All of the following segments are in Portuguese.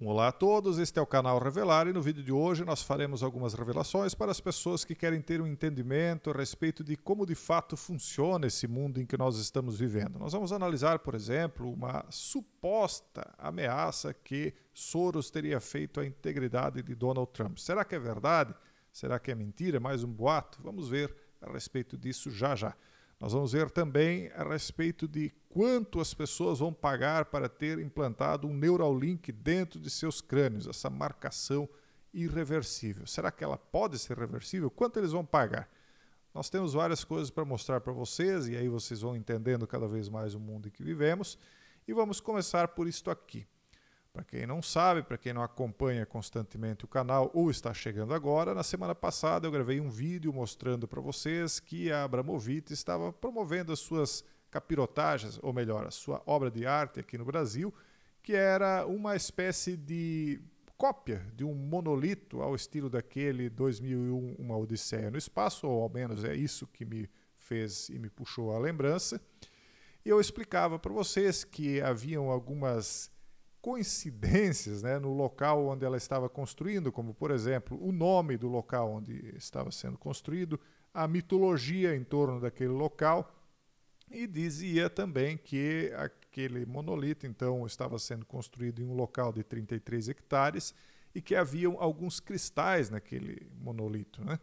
Olá a todos, este é o canal Revelar e no vídeo de hoje nós faremos algumas revelações para as pessoas que querem ter um entendimento a respeito de como de fato funciona esse mundo em que nós estamos vivendo. Nós vamos analisar, por exemplo, uma suposta ameaça que Soros teria feito à integridade de Donald Trump. Será que é verdade? Será que é mentira? Mais um boato? Vamos ver a respeito disso já já. Nós vamos ver também a respeito de quanto as pessoas vão pagar para ter implantado um Neuralink dentro de seus crânios, essa marcação irreversível. Será que ela pode ser reversível? Quanto eles vão pagar? Nós temos várias coisas para mostrar para vocês e aí vocês vão entendendo cada vez mais o mundo em que vivemos. E vamos começar por isto aqui. Para quem não sabe, para quem não acompanha constantemente o canal ou está chegando agora, na semana passada eu gravei um vídeo mostrando para vocês que a Abramovich estava promovendo as suas capirotagens, ou melhor, a sua obra de arte aqui no Brasil, que era uma espécie de cópia de um monolito ao estilo daquele 2001 Uma Odisseia no Espaço, ou ao menos é isso que me fez e me puxou a lembrança. E eu explicava para vocês que haviam algumas coincidências né, no local onde ela estava construindo, como, por exemplo, o nome do local onde estava sendo construído, a mitologia em torno daquele local, e dizia também que aquele monolito, então, estava sendo construído em um local de 33 hectares e que haviam alguns cristais naquele monolito. Né?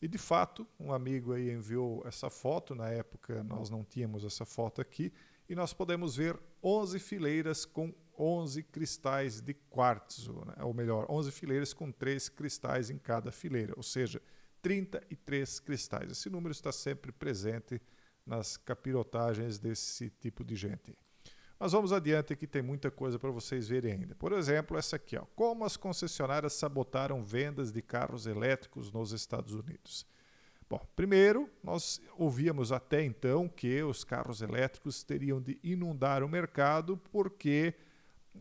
E, de fato, um amigo aí enviou essa foto, na época nós não tínhamos essa foto aqui, e nós podemos ver 11 fileiras com 11 cristais de quartzo, né? ou melhor, 11 fileiras com 3 cristais em cada fileira, ou seja, 33 cristais. Esse número está sempre presente nas capirotagens desse tipo de gente. Mas vamos adiante que tem muita coisa para vocês verem ainda. Por exemplo, essa aqui, ó. como as concessionárias sabotaram vendas de carros elétricos nos Estados Unidos. Bom, primeiro, nós ouvíamos até então que os carros elétricos teriam de inundar o mercado porque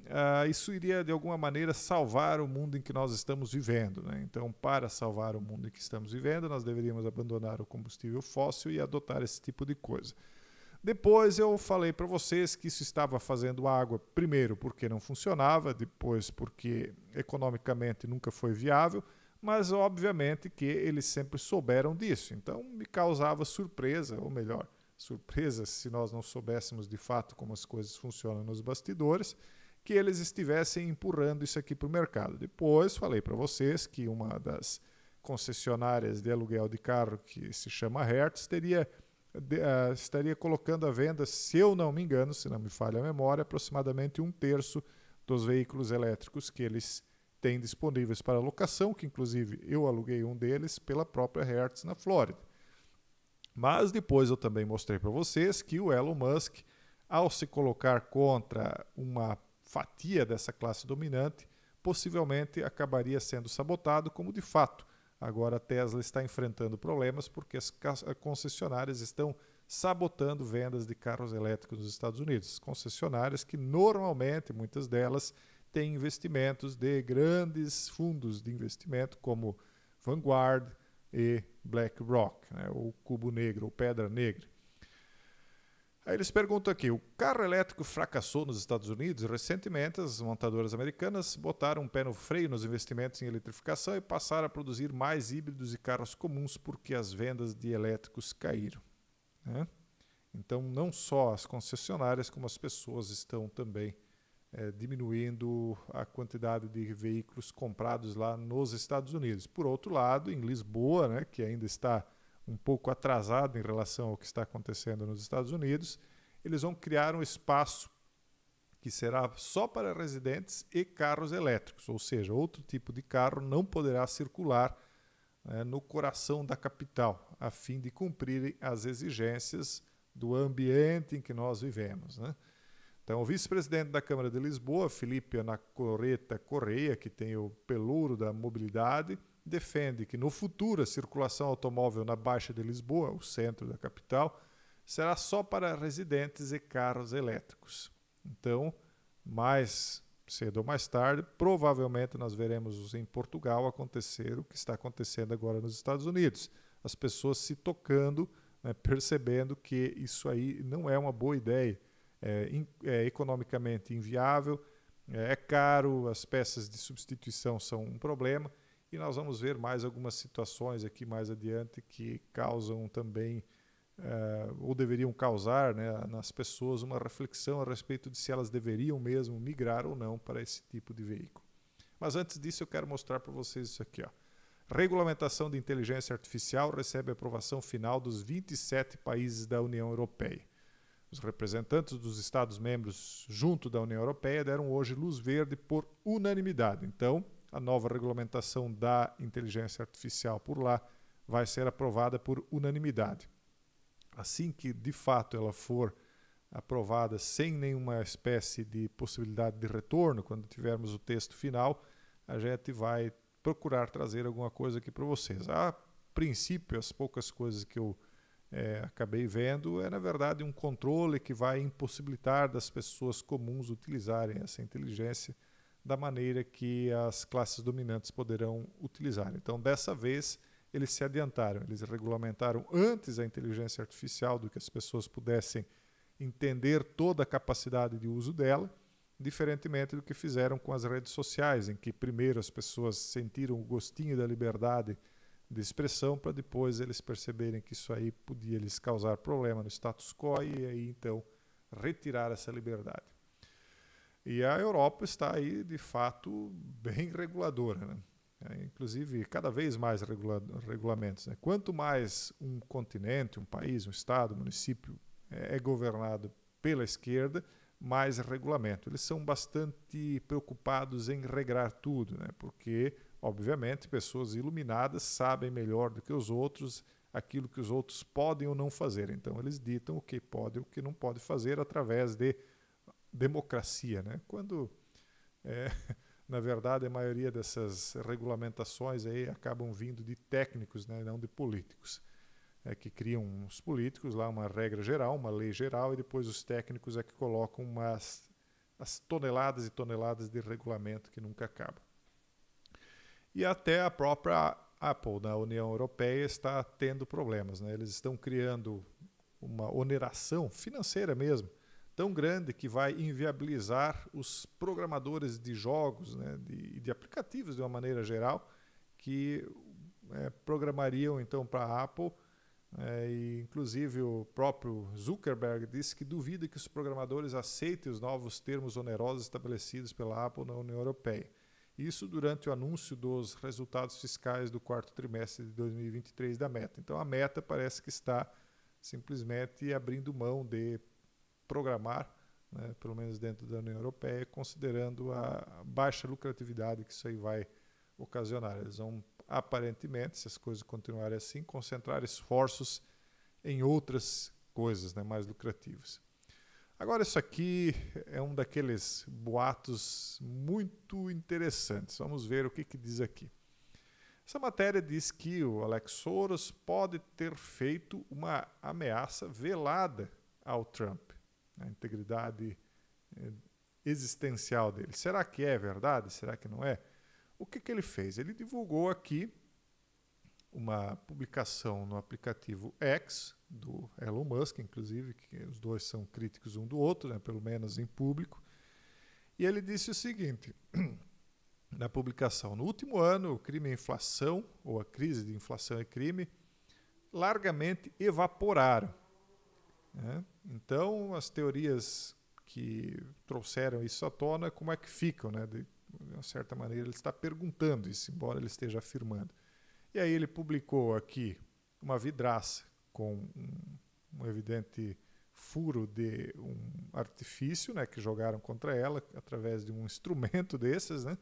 uh, isso iria de alguma maneira salvar o mundo em que nós estamos vivendo. Né? Então, para salvar o mundo em que estamos vivendo, nós deveríamos abandonar o combustível fóssil e adotar esse tipo de coisa. Depois eu falei para vocês que isso estava fazendo água, primeiro porque não funcionava, depois porque economicamente nunca foi viável, mas obviamente que eles sempre souberam disso. Então me causava surpresa, ou melhor, surpresa se nós não soubéssemos de fato como as coisas funcionam nos bastidores que eles estivessem empurrando isso aqui para o mercado. Depois falei para vocês que uma das concessionárias de aluguel de carro que se chama Hertz teria uh, estaria colocando à venda, se eu não me engano, se não me falha a memória, aproximadamente um terço dos veículos elétricos que eles têm disponíveis para locação, que inclusive eu aluguei um deles pela própria Hertz na Flórida. Mas depois eu também mostrei para vocês que o Elon Musk, ao se colocar contra uma fatia dessa classe dominante possivelmente acabaria sendo sabotado, como de fato agora a Tesla está enfrentando problemas porque as concessionárias estão sabotando vendas de carros elétricos nos Estados Unidos. Concessionárias que normalmente, muitas delas, têm investimentos de grandes fundos de investimento como Vanguard e BlackRock, né, ou Cubo Negro, ou Pedra Negra. Aí eles perguntam aqui: o carro elétrico fracassou nos Estados Unidos? Recentemente, as montadoras americanas botaram um pé no freio nos investimentos em eletrificação e passaram a produzir mais híbridos e carros comuns porque as vendas de elétricos caíram. Né? Então, não só as concessionárias, como as pessoas estão também é, diminuindo a quantidade de veículos comprados lá nos Estados Unidos. Por outro lado, em Lisboa, né, que ainda está um pouco atrasado em relação ao que está acontecendo nos Estados Unidos, eles vão criar um espaço que será só para residentes e carros elétricos, ou seja, outro tipo de carro não poderá circular né, no coração da capital, a fim de cumprirem as exigências do ambiente em que nós vivemos. Né? Então, o vice-presidente da Câmara de Lisboa, Felipe Anacoreta Correia, que tem o pelouro da mobilidade, defende que no futuro a circulação automóvel na Baixa de Lisboa, o centro da capital, será só para residentes e carros elétricos. Então, mais cedo ou mais tarde, provavelmente nós veremos em Portugal acontecer o que está acontecendo agora nos Estados Unidos. As pessoas se tocando, né, percebendo que isso aí não é uma boa ideia, é, é economicamente inviável, é, é caro, as peças de substituição são um problema nós vamos ver mais algumas situações aqui mais adiante que causam também, eh, ou deveriam causar né, nas pessoas uma reflexão a respeito de se elas deveriam mesmo migrar ou não para esse tipo de veículo. Mas antes disso, eu quero mostrar para vocês isso aqui. Ó. Regulamentação de inteligência artificial recebe aprovação final dos 27 países da União Europeia. Os representantes dos Estados-membros junto da União Europeia deram hoje luz verde por unanimidade. Então, a nova regulamentação da inteligência artificial por lá vai ser aprovada por unanimidade. Assim que de fato ela for aprovada sem nenhuma espécie de possibilidade de retorno, quando tivermos o texto final, a gente vai procurar trazer alguma coisa aqui para vocês. A princípio, as poucas coisas que eu é, acabei vendo é, na verdade, um controle que vai impossibilitar das pessoas comuns utilizarem essa inteligência da maneira que as classes dominantes poderão utilizar. Então, dessa vez, eles se adiantaram, eles regulamentaram antes a inteligência artificial do que as pessoas pudessem entender toda a capacidade de uso dela, diferentemente do que fizeram com as redes sociais, em que primeiro as pessoas sentiram o gostinho da liberdade de expressão para depois eles perceberem que isso aí podia lhes causar problema no status quo e aí então retirar essa liberdade. E a Europa está aí, de fato, bem reguladora. Né? É, inclusive, cada vez mais regula regulamentos. Né? Quanto mais um continente, um país, um estado, um município é, é governado pela esquerda, mais regulamento. Eles são bastante preocupados em regrar tudo, né? porque, obviamente, pessoas iluminadas sabem melhor do que os outros aquilo que os outros podem ou não fazer. Então, eles ditam o que pode e o que não pode fazer através de democracia, né? Quando, é, na verdade, a maioria dessas regulamentações aí acabam vindo de técnicos, né? Não de políticos. É que criam os políticos lá uma regra geral, uma lei geral, e depois os técnicos é que colocam umas as toneladas e toneladas de regulamento que nunca acaba. E até a própria Apple na União Europeia está tendo problemas, né? Eles estão criando uma oneração financeira mesmo tão grande que vai inviabilizar os programadores de jogos né, de, de aplicativos de uma maneira geral que é, programariam então para a Apple é, e inclusive o próprio Zuckerberg disse que duvida que os programadores aceitem os novos termos onerosos estabelecidos pela Apple na União Europeia. Isso durante o anúncio dos resultados fiscais do quarto trimestre de 2023 da Meta. Então a Meta parece que está simplesmente abrindo mão de programar, né, pelo menos dentro da União Europeia, considerando a baixa lucratividade que isso aí vai ocasionar. Eles vão, aparentemente, se as coisas continuarem assim, concentrar esforços em outras coisas né, mais lucrativas. Agora, isso aqui é um daqueles boatos muito interessantes. Vamos ver o que, que diz aqui. Essa matéria diz que o Alex Soros pode ter feito uma ameaça velada ao Trump a integridade eh, existencial dele. Será que é verdade? Será que não é? O que, que ele fez? Ele divulgou aqui uma publicação no aplicativo X do Elon Musk, inclusive, que os dois são críticos um do outro, né, pelo menos em público. E ele disse o seguinte na publicação: No último ano, o crime e é a inflação, ou a crise de inflação e é crime, largamente evaporaram né? Então, as teorias que trouxeram isso à tona, como é que ficam? Né? De, de uma certa maneira, ele está perguntando isso, embora ele esteja afirmando. E aí ele publicou aqui uma vidraça com um, um evidente furo de um artifício né, que jogaram contra ela através de um instrumento desses, né,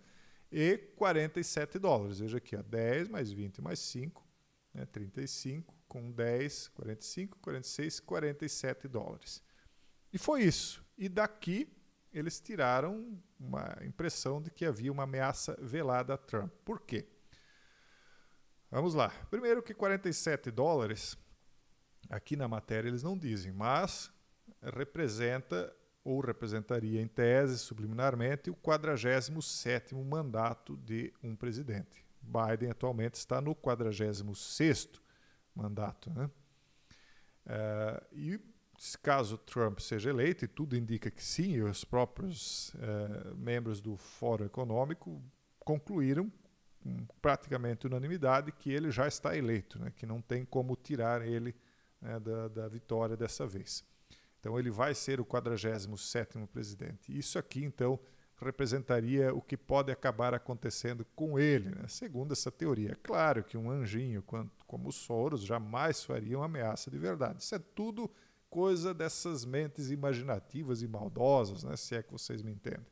e 47 dólares. Veja aqui, ó, 10 mais 20 mais 5, né, 35 com 10, 45, 46, 47 dólares. E foi isso. E daqui eles tiraram uma impressão de que havia uma ameaça velada a Trump. Por quê? Vamos lá. Primeiro que 47 dólares, aqui na matéria eles não dizem, mas representa ou representaria em tese subliminarmente o 47º mandato de um presidente. Biden atualmente está no 46º mandato. Né? Uh, e caso Trump seja eleito, e tudo indica que sim, os próprios uh, membros do Fórum Econômico concluíram com praticamente unanimidade que ele já está eleito, né? que não tem como tirar ele né, da, da vitória dessa vez. Então ele vai ser o 47º presidente. Isso aqui, então, representaria o que pode acabar acontecendo com ele, né? segundo essa teoria. É claro que um anjinho como Soros jamais faria uma ameaça de verdade. Isso é tudo coisa dessas mentes imaginativas e maldosas, né? se é que vocês me entendem.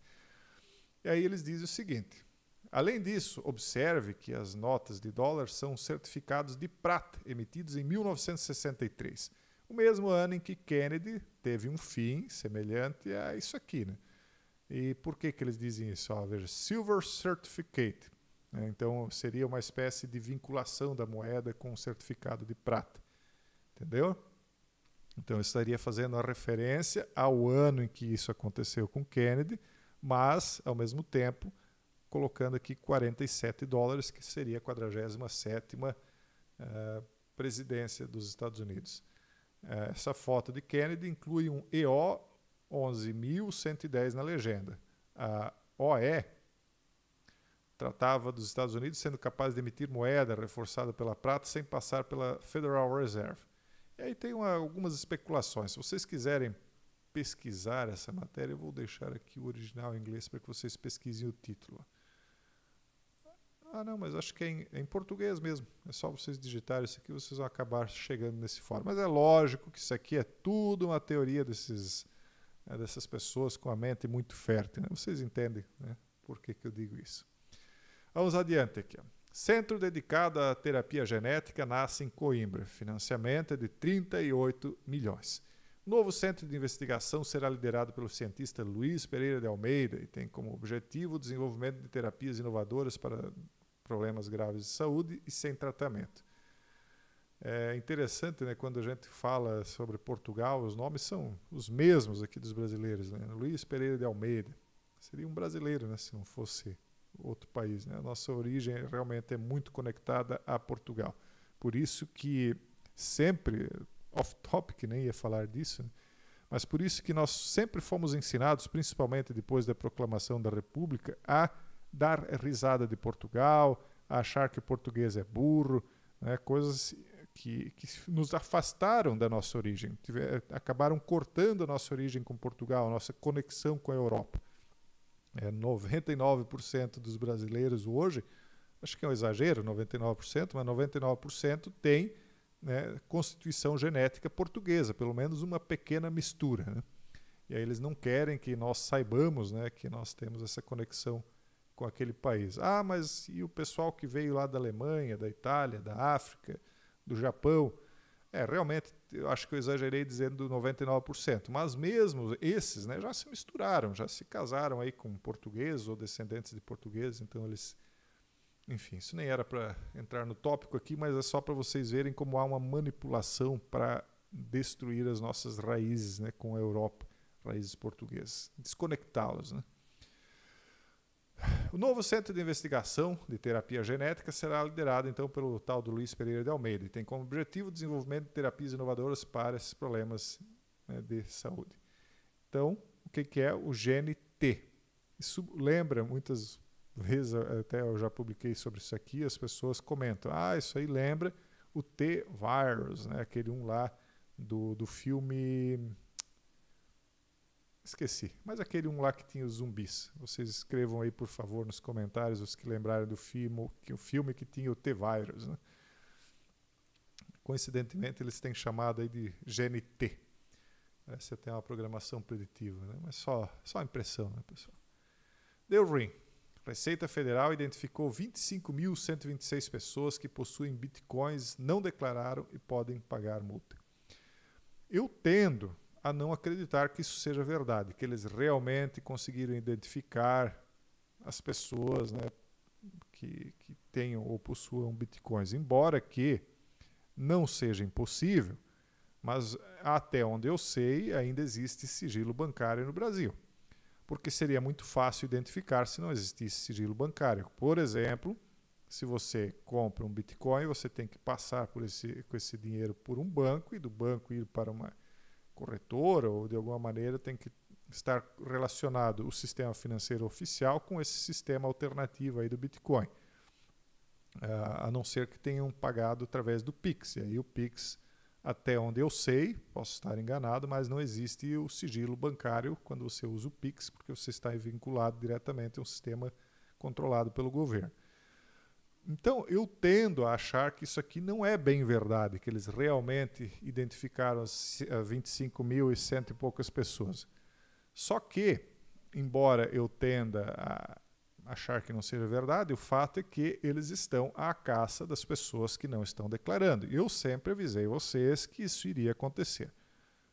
E aí eles dizem o seguinte: além disso, observe que as notas de dólar são certificados de prata emitidos em 1963, o mesmo ano em que Kennedy teve um fim semelhante a isso aqui. Né? E por que, que eles dizem isso? Ó, ah, veja, Silver Certificate. Né? Então, seria uma espécie de vinculação da moeda com o certificado de prata. Entendeu? Então, eu estaria fazendo a referência ao ano em que isso aconteceu com Kennedy, mas, ao mesmo tempo, colocando aqui 47 dólares, que seria a 47 uh, eh, presidência dos Estados Unidos. Uh, essa foto de Kennedy inclui um EO 11.110 na legenda. A OE tratava dos Estados Unidos sendo capaz de emitir moeda reforçada pela prata sem passar pela Federal Reserve. E aí tem uma, algumas especulações. Se vocês quiserem pesquisar essa matéria, eu vou deixar aqui o original em inglês para que vocês pesquisem o título. Ah, não, mas acho que é em, é em, português mesmo. É só vocês digitarem isso aqui, vocês vão acabar chegando nesse fórum. Mas é lógico que isso aqui é tudo uma teoria desses né, dessas pessoas com a mente muito fértil. Né? Vocês entendem né, por que, que eu digo isso. Vamos adiante aqui. Centro dedicado à terapia genética nasce em Coimbra. Financiamento é de 38 milhões. Novo centro de investigação será liderado pelo cientista Luiz Pereira de Almeida e tem como objetivo o desenvolvimento de terapias inovadoras para problemas graves de saúde e sem tratamento. É interessante, né, quando a gente fala sobre Portugal, os nomes são os mesmos aqui dos brasileiros, né? Luiz Pereira de Almeida. Seria um brasileiro, né, se não fosse outro país, né? A nossa origem realmente é muito conectada a Portugal. Por isso que sempre off topic, nem ia falar disso, né? mas por isso que nós sempre fomos ensinados, principalmente depois da proclamação da República, a dar risada de Portugal, a achar que o português é burro, né? coisas que, que nos afastaram da nossa origem, tiver, eh, acabaram cortando a nossa origem com Portugal, a nossa conexão com a Europa. É, 99% dos brasileiros hoje, acho que é um exagero, 99%, mas 99% tem né, constituição genética portuguesa, pelo menos uma pequena mistura. Né? E aí eles não querem que nós saibamos né, que nós temos essa conexão com aquele país. Ah, mas e o pessoal que veio lá da Alemanha, da Itália, da África, do Japão. É, realmente, eu acho que eu exagerei dizendo 99%, mas mesmo esses né, já se misturaram, já se casaram aí com portugueses ou descendentes de portugueses, então eles... Enfim, isso nem era para entrar no tópico aqui, mas é só para vocês verem como há uma manipulação para destruir as nossas raízes né, com a Europa, raízes portuguesas, desconectá-las, né? O novo Centro de Investigação de Terapia Genética será liderado então pelo tal do Luiz Pereira de Almeida e tem como objetivo o desenvolvimento de terapias inovadoras para esses problemas né, de saúde. Então, o que, que é o GNT? Isso lembra muitas vezes, até eu já publiquei sobre isso aqui, as pessoas comentam: ah, isso aí lembra o T-Virus, né, aquele um lá do, do filme Esqueci. Mas aquele um lá que tinha os zumbis. Vocês escrevam aí, por favor, nos comentários os que lembraram do filme, que o filme que tinha o T-Virus. Né? Coincidentemente, eles têm chamado aí de GNT. Parece até uma programação preditiva, né? mas só, só impressão, né, pessoal? Deu ring. Receita Federal identificou 25.126 pessoas que possuem bitcoins não declararam e podem pagar multa. Eu tendo a não acreditar que isso seja verdade, que eles realmente conseguiram identificar as pessoas né, que, que tenham ou possuam bitcoins. Embora que não seja impossível, mas até onde eu sei, ainda existe sigilo bancário no Brasil. Porque seria muito fácil identificar se não existisse sigilo bancário. Por exemplo, se você compra um Bitcoin, você tem que passar por esse, com esse dinheiro por um banco e do banco ir para uma corretora ou de alguma maneira tem que estar relacionado o sistema financeiro oficial com esse sistema alternativo aí do Bitcoin. Uh, a não ser que tenham pagado através do Pix. E aí o Pix, até onde eu sei, posso estar enganado, mas não existe o sigilo bancário quando você usa o Pix, porque você está vinculado diretamente a um sistema controlado pelo governo. Então, eu tendo a achar que isso aqui não é bem verdade, que eles realmente identificaram 25 eh, mil e cento e poucas pessoas. Só que, embora eu tenda a achar que não seja verdade, o fato é que eles estão à caça das pessoas que não estão declarando. Eu sempre avisei vocês que isso iria acontecer.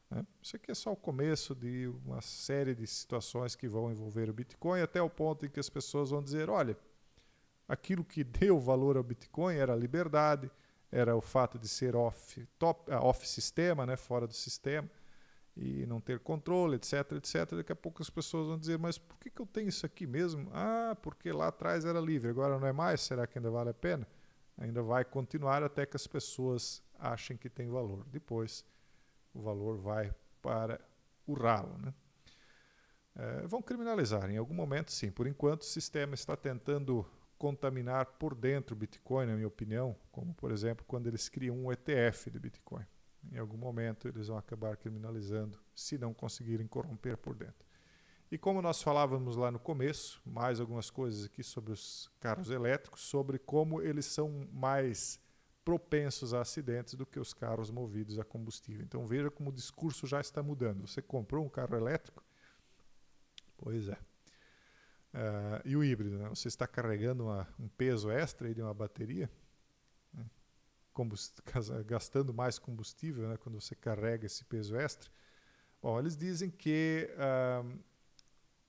Né? Isso aqui é só o começo de uma série de situações que vão envolver o Bitcoin até o ponto em que as pessoas vão dizer: olha, aquilo que deu valor ao Bitcoin era a liberdade, era o fato de ser off, top, ah, off sistema, né, fora do sistema, e não ter controle, etc, etc. Daqui a pouco as pessoas vão dizer, mas por que, que eu tenho isso aqui mesmo? Ah, porque lá atrás era livre, agora não é mais, será que ainda vale a pena? Ainda vai continuar até que as pessoas achem que tem valor. Depois o valor vai para o ralo. Né? É, vão criminalizar em algum momento, sim. Por enquanto, o sistema está tentando contaminar por dentro o Bitcoin, na minha opinião, como por exemplo quando eles criam um ETF de Bitcoin. Em algum momento eles vão acabar criminalizando se não conseguirem corromper por dentro. E como nós falávamos lá no começo, mais algumas coisas aqui sobre os carros elétricos, sobre como eles são mais propensos a acidentes do que os carros movidos a combustível. Então veja como o discurso já está mudando. Você comprou um carro elétrico? Pois é. Uh, e o híbrido, né? você está carregando uma, um peso extra de uma bateria, né? gastando mais combustível né? quando você carrega esse peso extra. Bom, eles dizem que uh,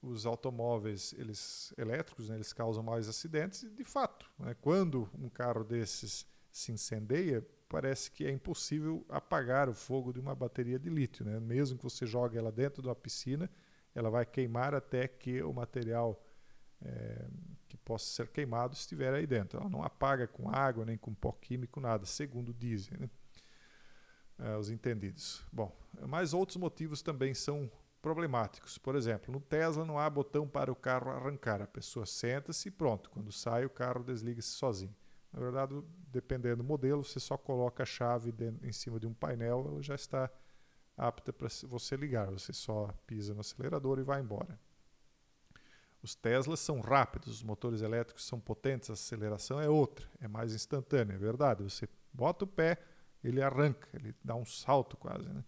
os automóveis eles, elétricos né? eles causam mais acidentes, e de fato, né? quando um carro desses se incendeia, parece que é impossível apagar o fogo de uma bateria de lítio. Né? Mesmo que você jogue ela dentro de uma piscina, ela vai queimar até que o material é, que possa ser queimado se estiver aí dentro. Ela não apaga com água, nem com pó químico, nada, segundo dizem né? é, os entendidos. Bom, mas outros motivos também são problemáticos. Por exemplo, no Tesla não há botão para o carro arrancar. A pessoa senta-se e pronto. Quando sai, o carro desliga-se sozinho. Na verdade, dependendo do modelo, você só coloca a chave dentro, em cima de um painel, ela já está apta para você ligar. Você só pisa no acelerador e vai embora. Os Teslas são rápidos, os motores elétricos são potentes, a aceleração é outra, é mais instantânea, é verdade. Você bota o pé, ele arranca, ele dá um salto quase. Né?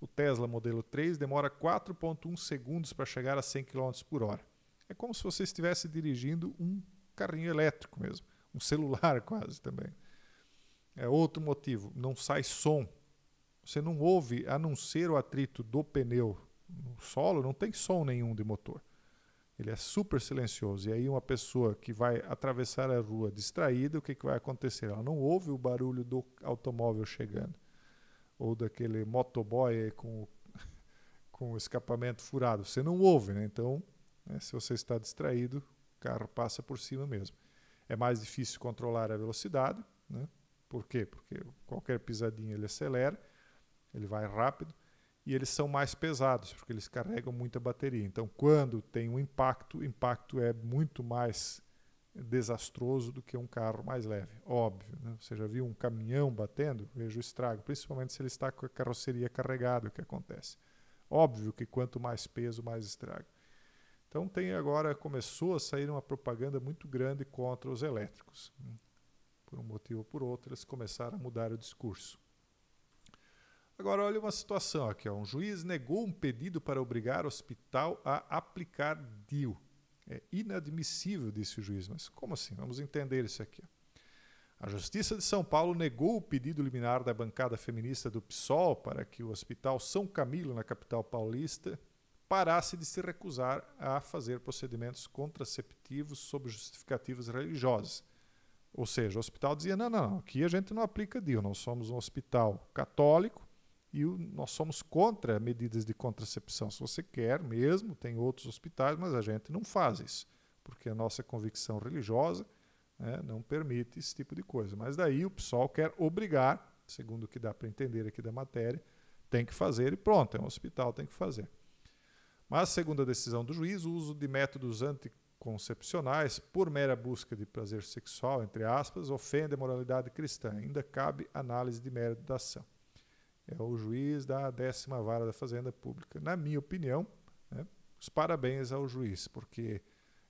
O Tesla modelo 3 demora 4,1 segundos para chegar a 100 km por hora. É como se você estivesse dirigindo um carrinho elétrico mesmo, um celular quase também. É outro motivo, não sai som. Você não ouve a não ser o atrito do pneu no solo, não tem som nenhum de motor. Ele é super silencioso. E aí uma pessoa que vai atravessar a rua distraída, o que, que vai acontecer? Ela não ouve o barulho do automóvel chegando. Ou daquele motoboy com, com o escapamento furado. Você não ouve, né? Então, né, se você está distraído, o carro passa por cima mesmo. É mais difícil controlar a velocidade, né? Por quê? Porque qualquer pisadinha ele acelera, ele vai rápido e eles são mais pesados, porque eles carregam muita bateria. Então, quando tem um impacto, o impacto é muito mais desastroso do que um carro mais leve, óbvio. Né? Você já viu um caminhão batendo? Veja o estrago, principalmente se ele está com a carroceria carregada, o que acontece. Óbvio que quanto mais peso, mais estrago. Então tem agora começou a sair uma propaganda muito grande contra os elétricos. Né? Por um motivo ou por outro, eles começaram a mudar o discurso. Agora, olha uma situação aqui. Ó. Um juiz negou um pedido para obrigar o hospital a aplicar DIU. É inadmissível, disse o juiz. Mas como assim? Vamos entender isso aqui. A Justiça de São Paulo negou o pedido liminar da bancada feminista do PSOL para que o Hospital São Camilo, na capital paulista, parasse de se recusar a fazer procedimentos contraceptivos sob justificativas religiosas. Ou seja, o hospital dizia: não, não, não, aqui a gente não aplica DIU, nós somos um hospital católico, e o, nós somos contra medidas de contracepção. Se você quer mesmo, tem outros hospitais, mas a gente não faz isso, porque a nossa convicção religiosa né, não permite esse tipo de coisa. Mas daí o pessoal quer obrigar, segundo o que dá para entender aqui da matéria, tem que fazer e pronto, é um hospital, tem que fazer. Mas, segundo a decisão do juiz, o uso de métodos anticoncepcionais por mera busca de prazer sexual, entre aspas, ofende a moralidade cristã. Ainda cabe análise de mérito da ação é o juiz da décima vara da Fazenda Pública. Na minha opinião, né, os parabéns ao juiz, porque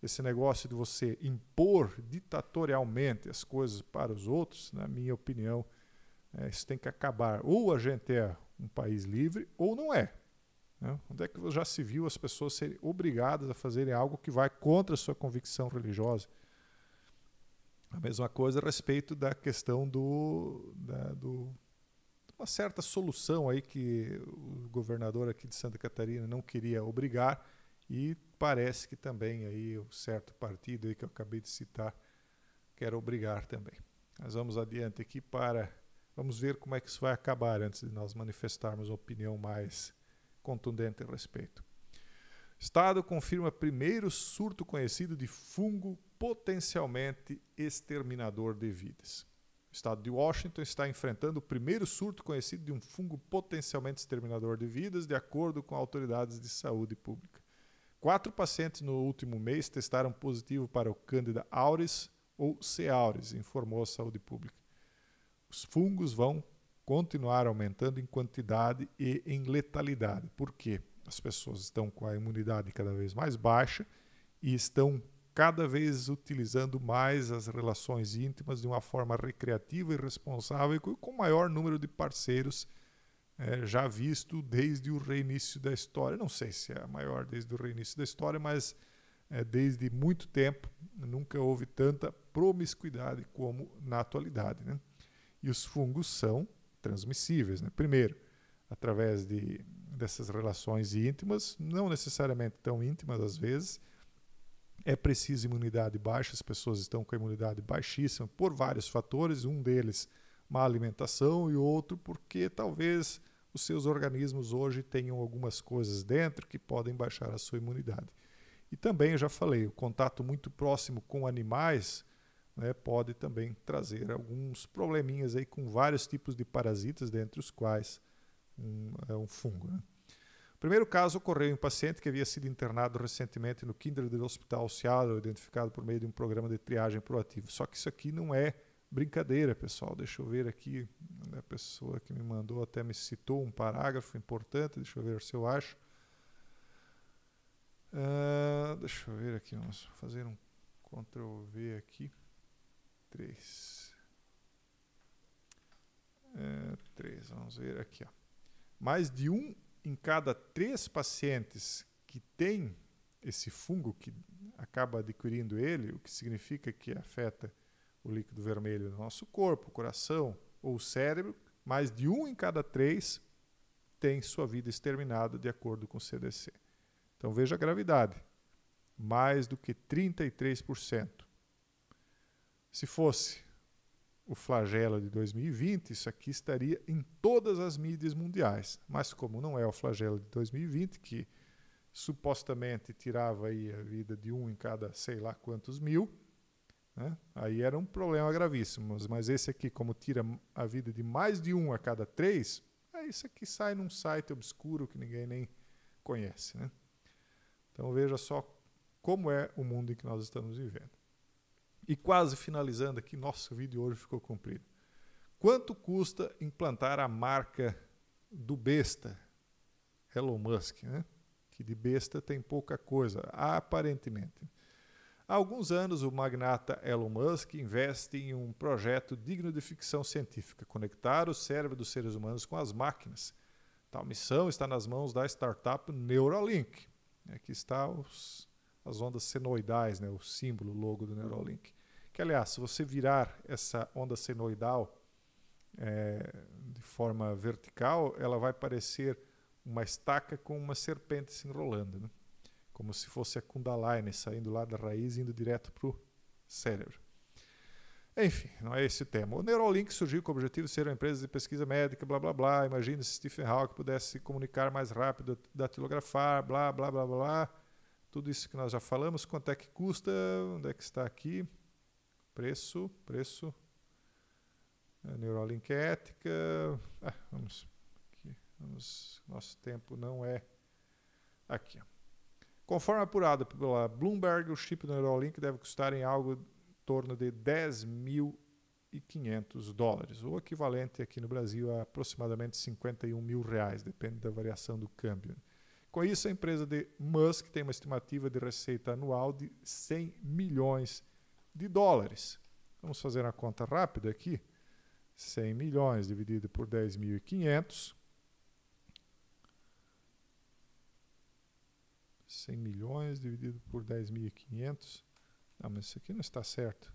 esse negócio de você impor ditatorialmente as coisas para os outros, na minha opinião, é, isso tem que acabar. Ou a gente é um país livre, ou não é. Né? Onde é que já se viu as pessoas serem obrigadas a fazerem algo que vai contra a sua convicção religiosa? A mesma coisa a respeito da questão do, da, do uma certa solução aí que o governador aqui de Santa Catarina não queria obrigar e parece que também aí o certo partido aí que eu acabei de citar quer obrigar também. Mas vamos adiante aqui para vamos ver como é que isso vai acabar antes de nós manifestarmos uma opinião mais contundente a respeito. Estado confirma primeiro surto conhecido de fungo potencialmente exterminador de vidas. O estado de Washington está enfrentando o primeiro surto conhecido de um fungo potencialmente exterminador de vidas, de acordo com autoridades de saúde pública. Quatro pacientes no último mês testaram positivo para o Candida auris ou C. auris, informou a saúde pública. Os fungos vão continuar aumentando em quantidade e em letalidade. Por quê? As pessoas estão com a imunidade cada vez mais baixa e estão cada vez utilizando mais as relações íntimas de uma forma recreativa e responsável e com o maior número de parceiros é, já visto desde o reinício da história. Não sei se é a maior desde o reinício da história, mas é, desde muito tempo nunca houve tanta promiscuidade como na atualidade. Né? E os fungos são transmissíveis. Né? Primeiro, através de, dessas relações íntimas, não necessariamente tão íntimas às vezes, é preciso imunidade baixa, as pessoas estão com a imunidade baixíssima por vários fatores, um deles má alimentação e outro porque talvez os seus organismos hoje tenham algumas coisas dentro que podem baixar a sua imunidade. E também, eu já falei, o contato muito próximo com animais né, pode também trazer alguns probleminhas aí com vários tipos de parasitas, dentre os quais um, é um fungo. Né? O primeiro caso ocorreu em um paciente que havia sido internado recentemente no Kinder do Hospital Seattle, identificado por meio de um programa de triagem proativo. Só que isso aqui não é brincadeira, pessoal. Deixa eu ver aqui, a pessoa que me mandou até me citou um parágrafo importante, deixa eu ver se eu acho. Uh, deixa eu ver aqui, vamos fazer um Ctrl V aqui. 3. Uh, é, vamos ver aqui. Ó. Mais de um em cada três pacientes que tem esse fungo, que acaba adquirindo ele, o que significa que afeta o líquido vermelho no nosso corpo, o coração ou o cérebro, mais de um em cada três tem sua vida exterminada de acordo com o CDC. Então veja a gravidade, mais do que 33%. Se fosse o flagelo de 2020, isso aqui estaria em todas as mídias mundiais. Mas como não é o flagelo de 2020, que supostamente tirava aí a vida de um em cada sei lá quantos mil, né? aí era um problema gravíssimo. Mas esse aqui, como tira a vida de mais de um a cada três, é isso aqui sai num site obscuro que ninguém nem conhece. Né? Então veja só como é o mundo em que nós estamos vivendo. E quase finalizando aqui, nosso vídeo hoje ficou comprido. Quanto custa implantar a marca do besta? Elon Musk, né? Que de besta tem pouca coisa, aparentemente. Há alguns anos, o magnata Elon Musk investe em um projeto digno de ficção científica: conectar o cérebro dos seres humanos com as máquinas. Tal missão está nas mãos da startup Neuralink. Aqui né, está as ondas senoidais, né, o símbolo, o logo do Neuralink que aliás, se você virar essa onda senoidal é, de forma vertical, ela vai parecer uma estaca com uma serpente se enrolando, né? como se fosse a Kundalini saindo lá da raiz e indo direto para o cérebro. Enfim, não é esse o tema. O Neuralink surgiu com o objetivo de ser uma empresa de pesquisa médica, blá blá blá. Imagina se Stephen Hawking pudesse se comunicar mais rápido, datilografar, blá blá blá blá. Tudo isso que nós já falamos, quanto é que custa, onde é que está aqui. Preço, preço. Eh, Neurolink ética. Ah, vamos, aqui, vamos. Nosso tempo não é. Aqui. Conforme apurado pela Bloomberg, o chip do Neuralink deve custar em algo em torno de 10.500 dólares, o equivalente aqui no Brasil a aproximadamente 51 mil reais, depende da variação do câmbio. Com isso, a empresa de Musk tem uma estimativa de receita anual de 100 milhões de de dólares. Vamos fazer a conta rápida aqui. 100 milhões dividido por 10.500. 100 milhões dividido por 10.500. Não, mas isso aqui não está certo.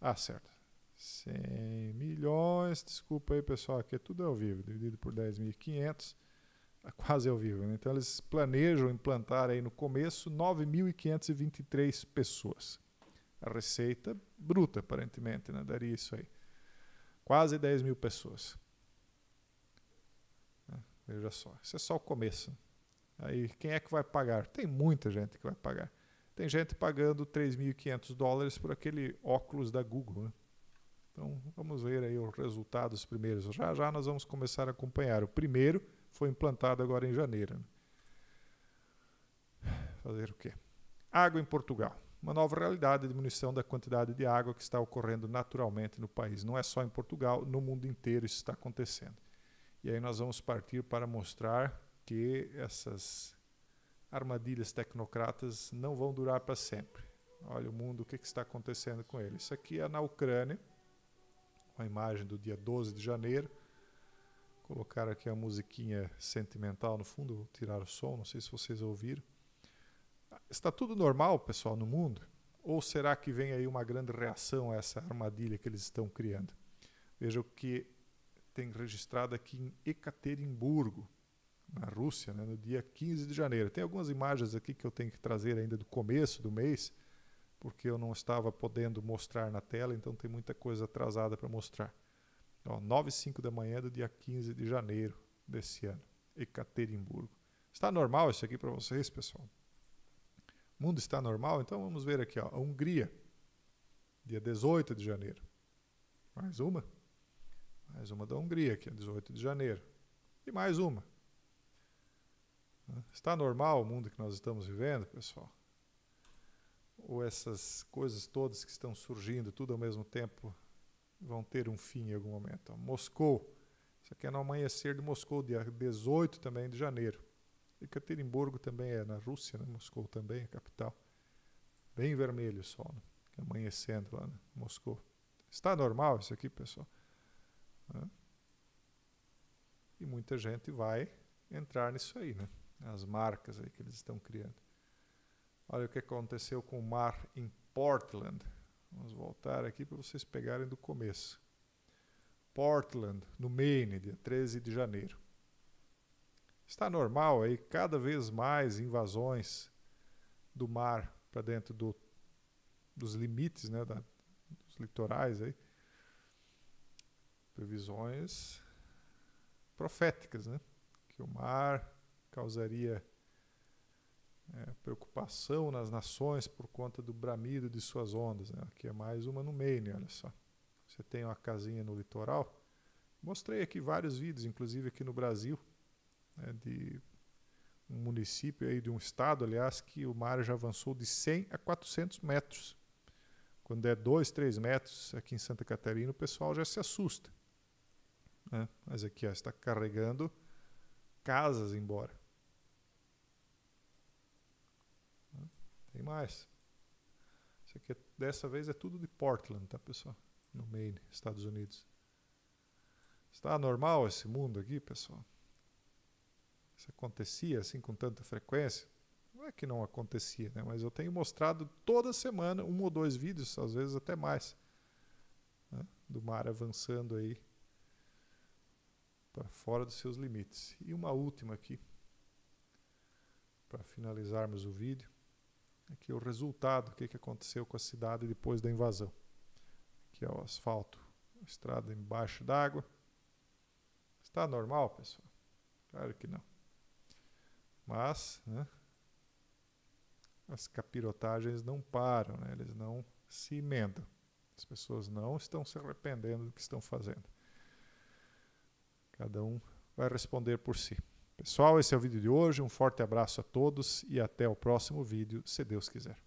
Ah, certo. 100 milhões, desculpa aí pessoal, aqui é tudo ao vivo, dividido por 10.500, ah, quase ao vivo. Né? Então eles planejam implantar aí no começo 9.523 pessoas a receita bruta, aparentemente, né? daria isso aí. Quase 10 mil pessoas. Né? Veja só, isso é só o começo. Aí quem é que vai pagar? Tem muita gente que vai pagar. Tem gente pagando 3.500 dólares por aquele óculos da Google. Né? Então vamos ver aí os resultados primeiros. Já já nós vamos começar a acompanhar. O primeiro foi implantado agora em janeiro. Né? Fazer o quê? Água em Portugal uma nova realidade, a diminuição da quantidade de água que está ocorrendo naturalmente no país. Não é só em Portugal, no mundo inteiro isso está acontecendo. E aí nós vamos partir para mostrar que essas armadilhas tecnocratas não vão durar para sempre. Olha o mundo, o que, que, está acontecendo com ele. Isso aqui é na Ucrânia, uma imagem do dia 12 de janeiro. Colocar aqui a musiquinha sentimental no fundo, vou tirar o som, não sei se vocês ouviram. Está tudo normal, pessoal, no mundo? Ou será que vem aí uma grande reação a essa armadilha que eles estão criando? Veja o que tem registrado aqui em Ekaterimburgo, na Rússia, né, no dia 15 de janeiro. Tem algumas imagens aqui que eu tenho que trazer ainda do começo do mês, porque eu não estava podendo mostrar na tela, então tem muita coisa atrasada para mostrar. Ó, 9 e 5 da manhã do dia 15 de janeiro desse ano, Ekaterimburgo. Está normal isso aqui para vocês, pessoal? O mundo está normal? Então vamos ver aqui, ó, a Hungria, dia 18 de janeiro. Mais uma. Mais uma da Hungria aqui, 18 de janeiro. E mais uma. Está normal o mundo que nós estamos vivendo, pessoal? Ou essas coisas todas que estão surgindo, tudo ao mesmo tempo, vão ter um fim em algum momento? Moscou. Isso aqui é no amanhecer de Moscou, dia 18 também de janeiro. Ekaterimburgo também é na Rússia, né? Moscou também é capital. Bem vermelho o sol, né? amanhecendo lá, né? Moscou. Está normal isso aqui, pessoal? Né? E muita gente vai entrar nisso aí, né? As marcas aí que eles estão criando. Olha o que aconteceu com o mar em Portland. Vamos voltar aqui para vocês pegarem do começo. Portland, no Maine, dia 13 de janeiro está normal aí cada vez mais invasões do mar para dentro do, dos limites, né, da, dos litorais aí. Previsões proféticas, né, que o mar causaria é, preocupação nas nações por conta do bramido de suas ondas. Né? Aqui é mais uma no Maine, olha só. Você tem uma casinha no litoral. Mostrei aqui vários vídeos, inclusive aqui no Brasil, né, de um município aí de um estado, aliás, que o mar já avançou de 100 a 400 metros. Quando é 2, 3 metros aqui em Santa Catarina, o pessoal já se assusta. Né? Mas aqui ó, está carregando casas embora. Tem mais. Isso aqui é, dessa vez é tudo de Portland, tá pessoal? No Maine, Estados Unidos. Está normal esse mundo aqui, pessoal? acontecia assim com tanta frequência? Não é que não acontecia, né? mas eu tenho mostrado toda semana um ou dois vídeos, às vezes até mais, né? do mar avançando aí para fora dos seus limites. E uma última aqui, para finalizarmos o vídeo, aqui é o resultado, o que, que aconteceu com a cidade depois da invasão. Aqui é o asfalto, a estrada embaixo d'água. Está normal, pessoal? Claro que não. Mas né, as capirotagens não param, né? eles não se emendam. As pessoas não estão se arrependendo do que estão fazendo. Cada um vai responder por si. Pessoal, esse é o vídeo de hoje. Um forte abraço a todos e até o próximo vídeo, se Deus quiser.